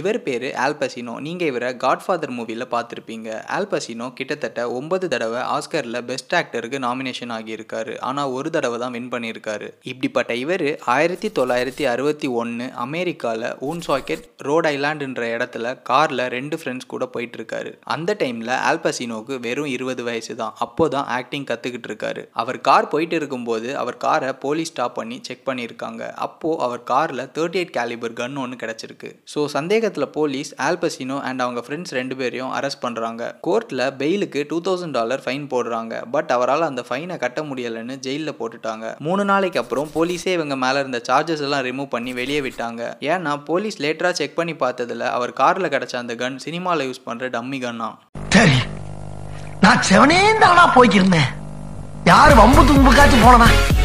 இவர் பேர் ஆல்பசினோ நீங்கள் இவரை காட்ஃபாதர் மூவியில் பார்த்துருப்பீங்க ஆல்பசினோ கிட்டத்தட்ட ஒன்பது தடவை ஆஸ்கரில் பெஸ்ட் ஆக்டருக்கு நாமினேஷன் ஆகியிருக்காரு ஆனால் ஒரு தடவை தான் வின் பண்ணியிருக்காரு இப்படிப்பட்ட இவர் ஆயிரத்தி தொள்ளாயிரத்தி அறுபத்தி ஒன்று அமெரிக்காவில் ஊன் சாக்கெட் ரோட் ஐலாண்டுன்ற இடத்துல காரில் ரெண்டு ஃப்ரெண்ட்ஸ் கூட போயிட்டுருக்காரு அந்த டைமில் ஆல்பசினோக்கு வெறும் இருபது வயசு தான் அப்போ தான் ஆக்டிங் கற்றுக்கிட்டு இருக்காரு அவர் கார் போயிட்டு இருக்கும்போது அவர் காரை போலீஸ் ஸ்டாப் பண்ணி செக் பண்ணியிருக்காங்க அப்போது அவர் காரில் தேர்ட்டி எயிட் கேலிபர் கன் ஒன்று கிடச்சிருக்கு ஸோ சந்தேக சந்தேகத்தில் போலீஸ் ஆல்பசினோ அண்ட் அவங்க ஃப்ரெண்ட்ஸ் ரெண்டு பேரையும் அரெஸ்ட் பண்ணுறாங்க கோர்ட்டில் பெயிலுக்கு டூ தௌசண்ட் டாலர் ஃபைன் போடுறாங்க பட் அவரால் அந்த ஃபைனை கட்ட முடியலைன்னு ஜெயிலில் போட்டுட்டாங்க மூணு நாளைக்கு அப்புறம் போலீஸே இவங்க மேலே இருந்த சார்ஜஸ் எல்லாம் ரிமூவ் பண்ணி வெளியே விட்டாங்க ஏன்னா போலீஸ் லேட்டராக செக் பண்ணி பார்த்ததில் அவர் காரில் கிடச்ச அந்த கன் சினிமாவில் யூஸ் பண்ணுற டம்மி கன்னா சரி நான் செவனே தானா போய்க்கிருந்தேன் யார் வம்பு தும்புக்காச்சும் போனனா